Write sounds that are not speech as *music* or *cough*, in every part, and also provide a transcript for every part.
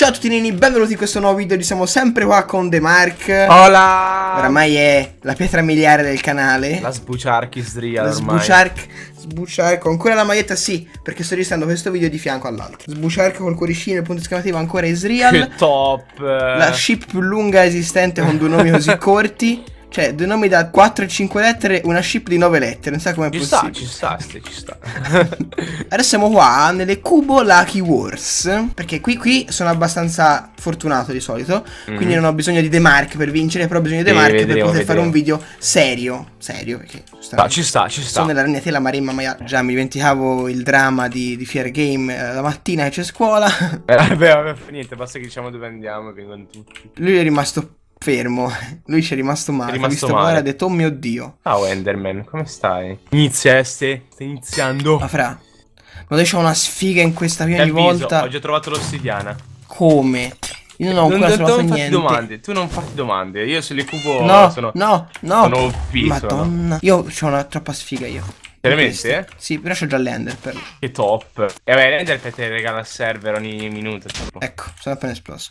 Ciao a tutti nini, benvenuti in questo nuovo video, siamo sempre qua con The Mark Hola Oramai è la pietra miliare del canale La Sbuciark sbuciarchisdria ormai Sbuciark, Sbuciark, ancora la maglietta sì, perché sto registrando questo video di fianco all'altro Sbuciark col cuoricino e il punto esclamativo ancora Israel Che top La ship più lunga esistente con due nomi così corti cioè, due nomi da 4 e 5 lettere, una ship di 9 lettere. Non sa come è possibile. Ci sta, ci sta, ci sta. *laughs* Adesso siamo qua nelle Cubo Lucky Wars. Perché qui, qui sono abbastanza fortunato di solito. Mm. Quindi non ho bisogno di The Mark per vincere, però ho bisogno di The eh, Mark per poter vedremo. fare un video serio. Serio, perché ah, sta, ci sta, ci sta. Sono nella ragnatela Maremma Maiale. Già mi dimenticavo il dramma di, di Fear Game eh, la mattina che c'è scuola. Beh, vabbè, niente, basta che diciamo dove andiamo. Che tutti. Lui è rimasto fermo. Lui ci è rimasto male. È ha visto male. ha detto, oh mio Dio. Ciao ah, Enderman, come stai? Inizia, Este. Sta iniziando. Ma fra, ma adesso ho una sfiga in questa mia avviso, volta? Ho già trovato l'ossidiana. Come? Io non ho non, ancora non, trovato non niente. Domande. Tu non fatti domande, io se le cubo no, sono... No, no, sono... no. Sono Madonna. Io ho una troppa sfiga io. Veramente? Eh? Sì, però c'ho già l'ender per... Che top. E eh, vabbè, l'ender per te regala il server ogni minuto. Tipo. Ecco, sono appena esploso.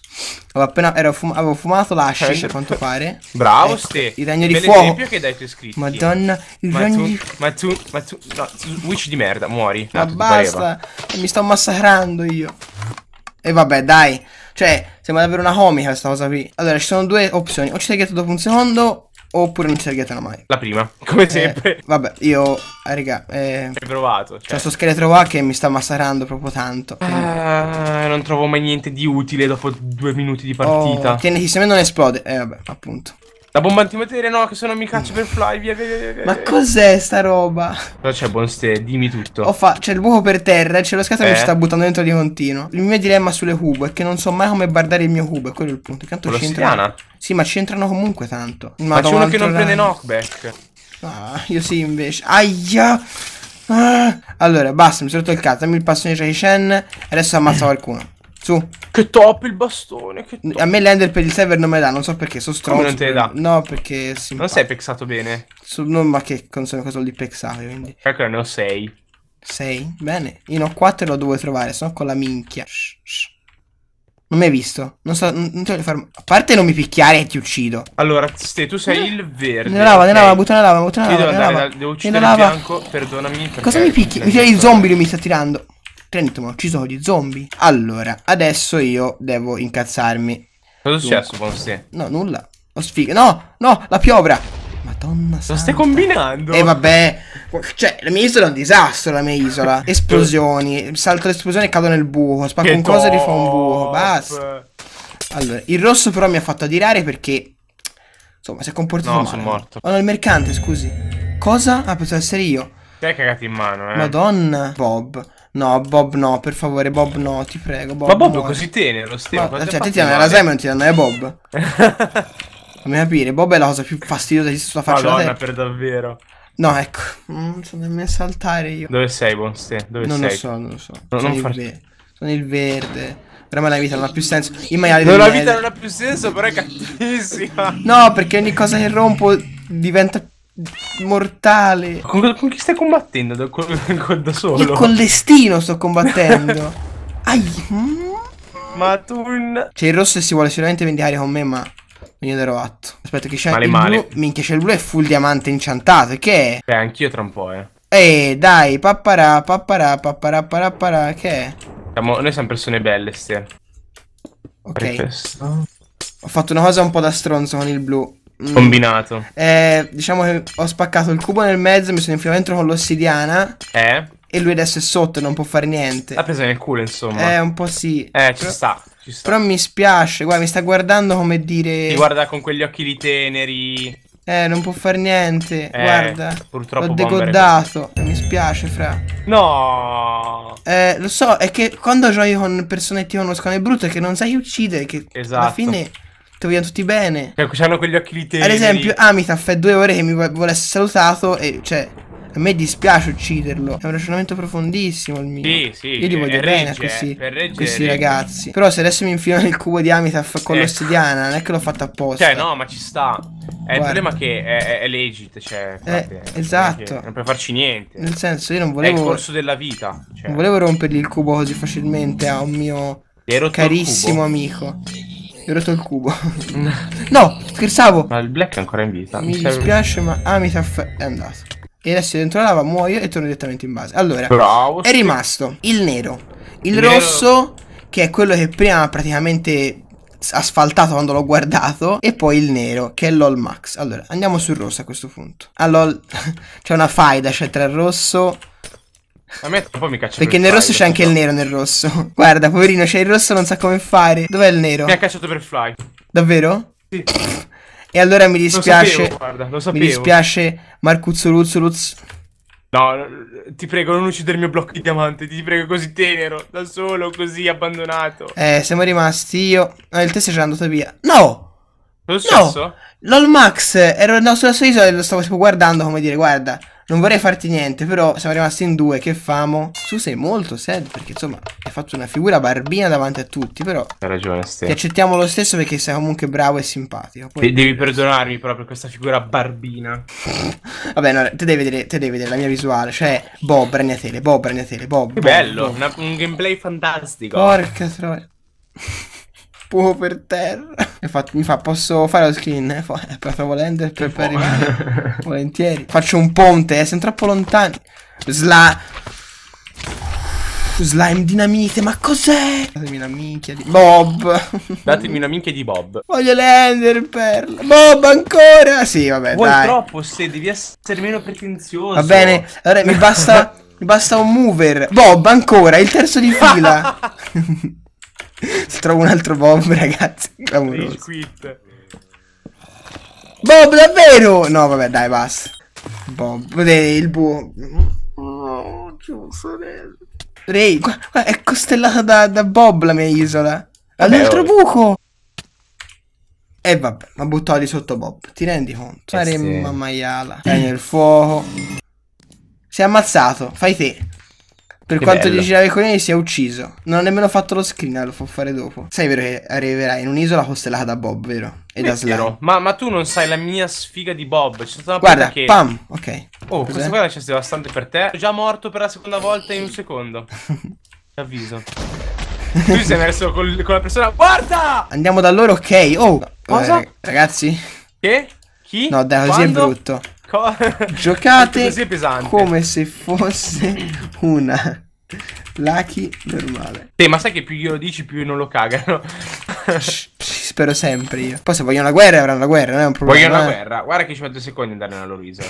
Avevo appena fum avevo fumato l'asci, a quanto pare. Bravo, ecco, ste. Il regno di Bel fuoco. che dai tuoi iscritti. Madonna, il ma regno tu, di... Ma tu, ma tu, no, tu, witch di merda, muori. Ma no, ah, basta, mi sto massacrando io. E vabbè, dai. Cioè, sembra davvero una comica questa cosa qui. Allora, ci sono due opzioni. O ci sei chiesto dopo un secondo, Oppure non ci sarete mai. La prima, *laughs* come eh, sempre. Vabbè, io, ah, raga, eh, Hai provato. Cioè. C'è sto scheletro qua che mi sta massacrando proprio tanto. Ah, quindi... Ah, non trovo mai niente di utile dopo due minuti di partita. Oh, tieni, se me non esplode. Eh, vabbè, appunto. La bomba antimateria no, che sono mi caccia per fly, via, via, via, via. Ma cos'è sta roba? Però c'è Bonste, dimmi tutto. Ho fa c'è il buco per terra, c'è lo scatolo eh. che ci sta buttando dentro di continuo. Il mio dilemma sulle cubo è che non so mai come bardare il mio cubo, è quello il punto. Tanto c'entrano. Sì, ma c'entrano comunque tanto. Ma, ma c'è uno che non prende knockback. Ah, io sì invece. Aia! Ah. Allora, basta, mi sono rotto il cazzo, dammi il passo di Shen. Adesso ammazzo *clears throat* qualcuno. Su. Che top il bastone. Top. A me l'ender per il server non me dà, non so perché. Sono stronzo. non te ne No, perché. Simpatico. Non sei pexato bene. Su, no, ma che cosa vuol di pexare? Quindi. Ecco, ne ho 6. 6? Bene. Io ne ho 4 e lo devo trovare, sono con la minchia. Shh, shh. Non mi hai visto? Non so, non te lo far... A parte non mi picchiare e ti uccido. Allora, Ste, tu sei eh, il verde. Nella lava, nella lava, butta nella lava, butta nella Devo andare, lava. devo uccidere il bianco, perdonami. Cosa mi picchi? Mi tira i zombie, lui mi sta tirando. 30 mi hanno ucciso con gli zombie. Allora, adesso io devo incazzarmi. Cosa è successo, Bonsi? No, nulla. Ho sfiga. No, no, la piovra. Madonna Lo stai combinando? E eh, vabbè. Cioè, la mia isola è un disastro, la mia isola. *laughs* Esplosioni. Salto l'esplosione e cado nel buco. Spacco un coso e rifà un buco. Basta. Allora, il rosso però mi ha fatto adirare perché... Insomma, si è comportato no, male. sono morto. Oh, no, il mercante, scusi. Cosa? Ah, pensavo essere io. Te hai cagato in mano, eh. Madonna. Bob. No, Bob no, per favore, Bob no, ti prego, Bob. Ma Bob è così tenero, Steve. Ma, cioè, te ti danno la non ti danno a Bob. *laughs* Fammi capire, Bob è la cosa più fastidiosa di tutta faccia Madonna, per davvero. No, ecco, non sono nemmeno saltare io. Dove sei, Bonste? Dove non sei? Non lo so, non lo so. No, sono, il far... ve... sono il verde. Oramai la vita non ha più senso. I maiali non La vita non ha più senso, però è cattivissima. No, perché ogni cosa che rompo diventa più mortale. Con, con, chi stai combattendo da, con, *laughs* da solo? Io con l'estino sto combattendo. *laughs* Ai. Ma tu. C'è cioè, il rosso e si vuole sicuramente vendicare con me, ma. Non glielo ero atto. Aspetta, che c'è male, il male. blu. Minchia, c'è il blu e full diamante inciantato. che è? Beh, anch'io tra un po', eh. Eh, dai, papparà, papparà, papparà, papparà, che è? Siamo, noi siamo persone belle, stia. Ok. Ho fatto una cosa un po' da stronzo con il blu. Mm. Combinato. Eh, diciamo che ho spaccato il cubo nel mezzo, mi sono infilato dentro con l'ossidiana. Eh? E lui adesso è sotto, non può fare niente. L'ha presa nel culo, insomma. Eh, un po' sì. Eh, però, sta. Ci sta. Però mi spiace, guarda, mi sta guardando come dire. Ti guarda con quegli occhi di teneri. Eh, non può fare niente. Eh, guarda. Purtroppo. L'ho degodato. Eh, mi spiace, fra. No. Eh, lo so, è che quando giochi con persone che ti conoscono è brutto, è che non sai uccidere. Che esatto. alla fine ti vogliono tutti bene. Cioè, hanno quegli occhi di te. Ad esempio, Amitaf è due ore che mi vuole essere salutato e, cioè, a me dispiace ucciderlo. È un ragionamento profondissimo il mio. Sì, sì. Io li cioè, voglio bene a questi, regge, questi ragazzi. Però se adesso mi infilano il cubo di Amitaf con eh. l'ossidiana, non è che l'ho fatto apposta. Cioè, no, ma ci sta. È il problema che è, è, è legit, cioè. Eh, infatti, cioè, esatto. Non, non puoi farci niente. Nel senso, io non volevo. È il corso della vita. Cioè. Non volevo rompergli il cubo così facilmente a un mio carissimo amico. Gli ho rotto il cubo. *laughs* no, scherzavo. Ma il black è ancora in vita. Mi, mi dispiace, ma Amitaf ah, è andato. E adesso dentro la lava muoio e torno direttamente in base. Allora, Bravo, è rimasto il nero, il, il rosso, nero. che è quello che prima praticamente asfaltato quando l'ho guardato, e poi il nero, che è l'all max. Allora, andiamo sul rosso a questo punto. All'all *laughs* c'è una faida, c'è cioè tra il rosso a me troppo mi caccia Perché nel fly, rosso c'è anche no. il nero nel rosso. *laughs* Guarda, poverino, c'è il rosso, non sa come fare. Dov'è il nero? Mi ha cacciato per fly. Davvero? Sì. E allora mi dispiace. Lo sapevo, guarda, lo sapevo. Mi dispiace, Marcuzzo Luzzoluz. No, ti prego, non uccidere il mio blocco di diamante. Ti prego, così tenero, da solo, così abbandonato. Eh, siamo rimasti io. No, il test è già andato via. No! Cosa è successo? No! Lol Max, ero andato sulla sua isola e lo stavo tipo guardando come dire, guarda, non vorrei farti niente, però siamo rimasti in due, che famo? Tu sei molto sad, perché insomma hai fatto una figura barbina davanti a tutti, però... Hai ragione, Ste. Ti accettiamo lo stesso perché sei comunque bravo e simpatico. Poi... De devi perdonarmi proprio per questa figura barbina. *laughs* Vabbè, no, te devi, vedere, te devi vedere la mia visuale, cioè... Boh, ragnatele, boh, ragnatele, boh, Che bello, Bob. Una, un gameplay fantastico. Porca troia spuo per terra. E fa, mi fa, posso fare lo screen? Eh, fa, eh volendo per, per rimanere. *laughs* Volentieri. Faccio un ponte, eh, siamo troppo lontani. Sla... Slime dinamite, ma cos'è? Datemi una minchia di Bob. *laughs* Datemi una minchia di Bob. Voglio l'ender perla. Bob ancora. Sì, vabbè, Vuoi dai. troppo, se devi essere meno pretenzioso. Va bene, allora mi basta *laughs* mi basta un mover. Bob ancora, il terzo di fila. Se trovo un altro bomb, *laughs* ragazzi. Clamoroso. Bob, davvero? No, vabbè, dai, basta. Bob, il buo. Oh, Ray, qua, qua è costellata da, da, Bob la mia isola. All'altro oh. buco. E eh, vabbè, ma buttò di sotto Bob. Ti rendi conto? Eh Saremmo sì. maiala. Stai nel fuoco. Si è ammazzato. Fai te. Per quanto gli di i con si è ucciso. Non ho nemmeno fatto lo screen, eh, lo fa fare dopo. Sai vero che arriverà in un'isola costellata da Bob, vero? E da Slime. Ma, ma, tu non sai la mia sfiga di Bob. C'è stata Guarda, che... pam, ok. Oh, Cos'è? questa qua è una chance devastante per te. Sono già morto per la seconda volta in un secondo. *laughs* Ti avviso. tu sei messo col, con la persona. Guarda! Andiamo da loro, ok. Oh, cosa? Eh, ragazzi. Che? Chi? No, dai, così Quando? è brutto. Co Giocate come se fosse una Lucky normale. Sì, ma sai che più glielo dici più non lo cagano. Spero sempre io. Poi se vogliono la guerra avranno la guerra, non è un problema. Vogliono la eh. guerra. Guarda che ci metto due secondi ad andare nella loro *laughs* isola.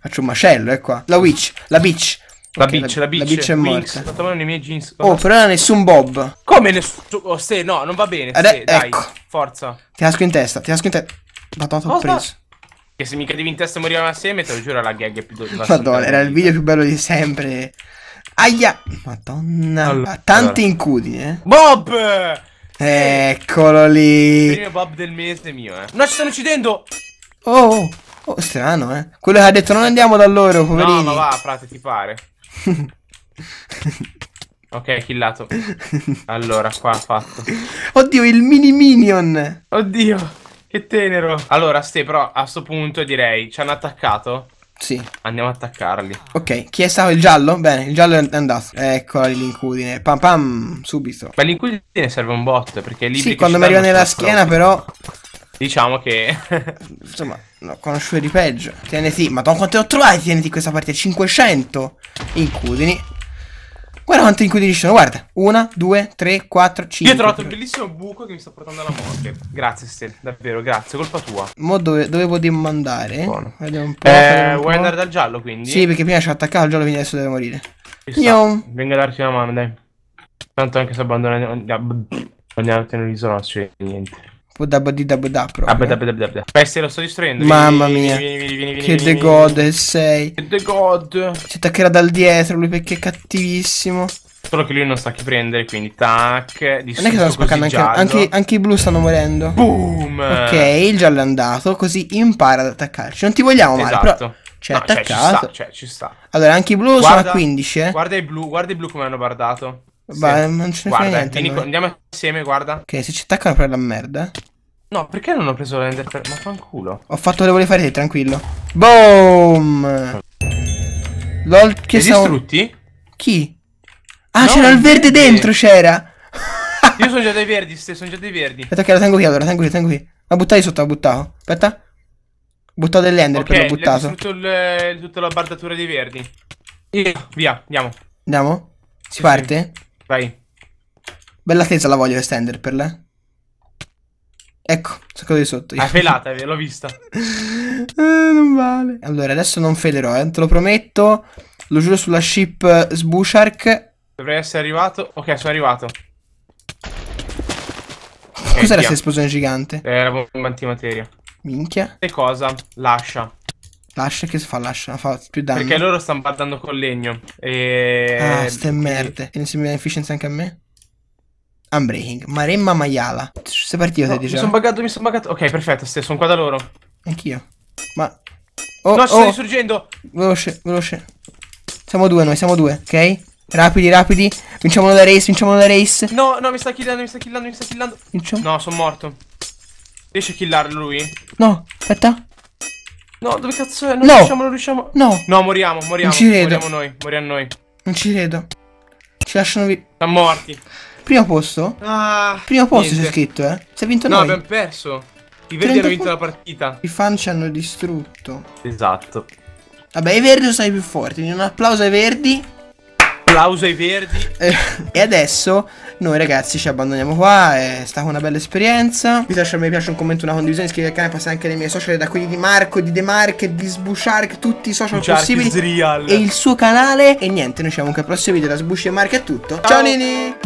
Faccio un macello, ecco qua. La witch, la bitch. La bitch, okay, bitch, la, bitch, la bitch è morta. Winx, mano nei miei jeans. Oh, però non ha nessun Bob. Come nessuno? Oh, se no, non va bene. Ade se, ecco. dai, forza. Ti casco in testa, ti casco in testa. Madonna, ho preso. Che se mi devi in testa e morivano assieme, te lo giuro, la gag è più dolce. Madonna, era il video più bello di sempre. Aia! Madonna, allora, tanti allora. incudi, eh. Bob! Eccolo lì. Il primo Bob del mese mio, eh. No, ci stanno uccidendo! Oh, oh, oh, strano, eh. Quello che ha detto non andiamo da loro, poverini. No, ma va, frate, ti pare. *laughs* ok, killato. Allora, qua ha fatto. Oddio, il mini minion. Oddio. Che tenero. Allora, Ste, però a sto punto direi, ci hanno attaccato? Sì. Andiamo a attaccarli. Ok, chi è stato il giallo? Bene, il giallo è andato. Eccola l'incudine. Pam pam, subito. Ma l'incudine serve un bot, perché lì... Sì, quando mi arriva nella schiena però... Diciamo che... *laughs* Insomma, no, conosciuto di peggio. TNT, ma quante ho trovati TNT questa parte? 500 incudini. Guarda quanti inquilini ci sono, guarda. Una, due, tre, quattro, cinque. Io ho trovato un bellissimo buco che mi sta portando alla morte. Grazie, Stel, davvero, grazie, colpa tua. Mo dove, dovevo demandare. Buono. un po'. Eh, un vuoi po'. andare dal giallo quindi? Sì, perché prima ci ha attaccato al giallo, quindi adesso deve morire. Io. Venga a darci una mano, dai. Tanto anche se abbandoniamo. Andiamo a l'isola, non c'è niente. Ah, eh. Beh, se lo sto distruendo. Mamma mia. Che the god sei. Che the god. Ci attaccherà dal dietro lui perché è cattivissimo. Solo che lui non sa che prendere, quindi tac. Non è che stanno spaccando anche, anche, anche, i blu stanno morendo. Boom! Ok, il giallo è andato, così impara ad attaccarci. Non ti vogliamo male, esatto. però. Cioè, no, attaccato. Cioè, ci sta, cioè, ci sta. Allora, anche i blu guarda, sono a 15. Eh. Guarda i blu, guarda i blu come hanno bardato. Sì. non ce ne guarda, eh, niente. Vieni, eh. andiamo assieme, guarda. Ok, se ci attaccano però è la merda. No, perché non ho preso l'ender ender per... Ma fanculo. Ho fatto quello che volevi fare te, tranquillo. Boom! LOL, che sono... distrutti? Chi? Ah, no, c'era il verde dentro, c'era! *laughs* Io sono già dei verdi, sono già dei verdi. Aspetta che la tengo qui, allora, la tengo qui, tengo qui. La buttai sotto, la buttavo. Aspetta. Buttato dell'ender, okay, però l'ho buttato. Ok, il, tutta la bardatura dei verdi. Via, andiamo. Andiamo? Si sì, parte? Sì. Vai. Bella tesa la voglio, quest'ender, per lei. Ecco, secondo di sotto. Ha felata, l'ho vista. *laughs* eh, non vale. Allora, adesso non felerò, eh, te lo prometto. Lo giuro sulla ship eh, Sbushark. Dovrei essere arrivato. Ok, sono arrivato. Cos'era questa esplosione gigante? Era eh, bomba antimateria. Minchia. E cosa? Lascia. Lascia che si fa lascia, fa più danno. Perché loro stanno battendo con legno. E... Ah, ste merde. E... ne sembra efficienza anche a me? Unbreaking, Maremma Maiala. Sei partito, no, te Mi sono buggato, mi sono buggato. Ok, perfetto, stesso, sono qua da loro. Anch'io. Ma... Oh, no, oh. sta oh. risorgendo! Veloce, veloce. Siamo due noi, siamo due, ok? Rapidi, rapidi. Vinciamo la race, vinciamo la race. No, no, mi sta killando, mi sta killando, mi sta killando. Vinciamo. No, sono morto. Riesci a killarlo lui? No, aspetta. No, dove cazzo è? Non no. riusciamo, non riusciamo. No. No, moriamo, moriamo. Non ci credo. Moriamo noi, moriamo noi. Non ci credo. Ci lasciano vi... Siamo morti. Primo posto? Ah, Primo posto c'è scritto, eh. Si è vinto no, noi. No, abbiamo perso. I verdi hanno vinto la partita. I fan ci hanno distrutto. Esatto. Vabbè, i verdi sono i più forti. Un applauso ai verdi. Applauso ai verdi. Eh, e adesso noi ragazzi ci abbandoniamo qua. È stata una bella esperienza. Vi lascio un mi piace, un commento, una condivisione. Iscrivetevi al canale, passate anche nei miei social. Da quelli di Marco, di De Marche, di Sbushark. Tutti i social Sbuchark possibili. Real. E il suo canale. E niente, noi ci vediamo anche al prossimo video. Da Sbush e Marco è tutto. Ciao, Ciao Nini.